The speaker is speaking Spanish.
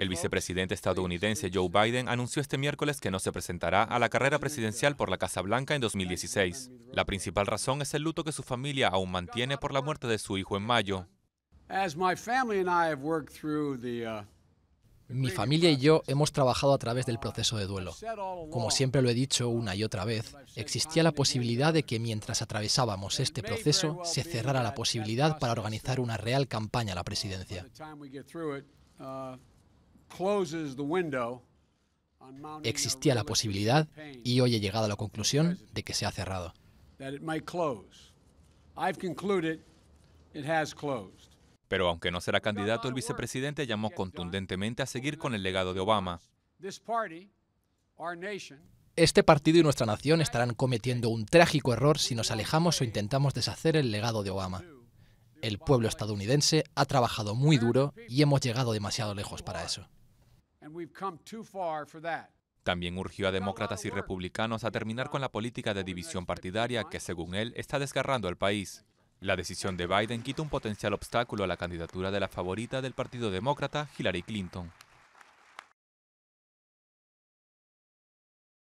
El vicepresidente estadounidense Joe Biden anunció este miércoles que no se presentará a la carrera presidencial por la Casa Blanca en 2016. La principal razón es el luto que su familia aún mantiene por la muerte de su hijo en mayo. Uh, Mi familia y yo hemos trabajado a través del proceso de duelo. Como siempre lo he dicho una y otra vez, existía la posibilidad de que mientras atravesábamos este proceso se cerrara la posibilidad para organizar una real campaña a la presidencia. Existía la posibilidad, y hoy he llegado a la conclusión, de que se ha cerrado. Pero aunque no será candidato, el vicepresidente llamó contundentemente a seguir con el legado de Obama. Este partido y nuestra nación estarán cometiendo un trágico error si nos alejamos o intentamos deshacer el legado de Obama. El pueblo estadounidense ha trabajado muy duro y hemos llegado demasiado lejos para eso. También urgió a demócratas y republicanos a terminar con la política de división partidaria que, según él, está desgarrando al país. La decisión de Biden quita un potencial obstáculo a la candidatura de la favorita del Partido Demócrata, Hillary Clinton.